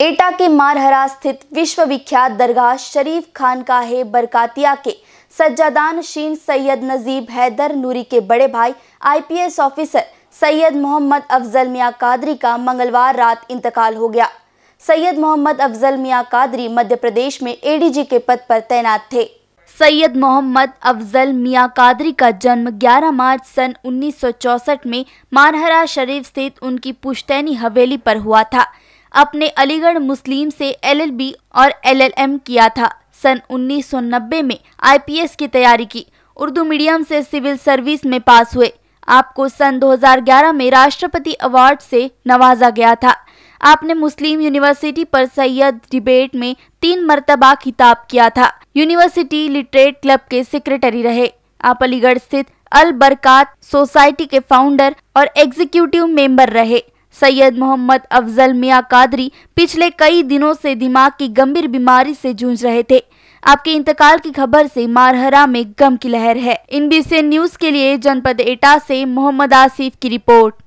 एटा के मारहरा स्थित विश्वविख्यात दरगाह शरीफ खान का है बरकातिया के सज्जादान शीन सैयद नजीब हैदर नूरी के बड़े भाई आईपीएस ऑफिसर सैयद मोहम्मद अफजल मियाँ कादरी का मंगलवार रात इंतकाल हो गया सैयद मोहम्मद अफजल मियाँ कादरी मध्य प्रदेश में एडीजी के पद पर तैनात थे सैयद मोहम्मद अफजल मियाँ कादरी का जन्म 11 मार्च सन 1964 में मारहरा शरीफ स्थित उनकी पुश्तैनी हवेली पर हुआ था अपने अलीगढ़ मुस्लिम से एलएलबी और एलएलएम किया था सन 1990 में आईपीएस की तैयारी की उर्दू मीडियम से सिविल सर्विस में पास हुए आपको सन 2011 में राष्ट्रपति अवार्ड से नवाजा गया था आपने मुस्लिम यूनिवर्सिटी पर सैयद डिबेट में तीन मरतबा खिताब किया था यूनिवर्सिटी लिटरेट क्लब के सेक्रेटरी रहे आप अलीगढ़ स्थित अल बरकात सोसाइटी के फाउंडर और एग्जीक्यूटिव मेंबर रहे सैयद मोहम्मद अफजल मियाँ कादरी पिछले कई दिनों से दिमाग की गंभीर बीमारी से जूझ रहे थे आपके इंतकाल की खबर से मारहरा में गम की लहर है इन बीसी न्यूज के लिए जनपद एटा से मोहम्मद आसिफ की रिपोर्ट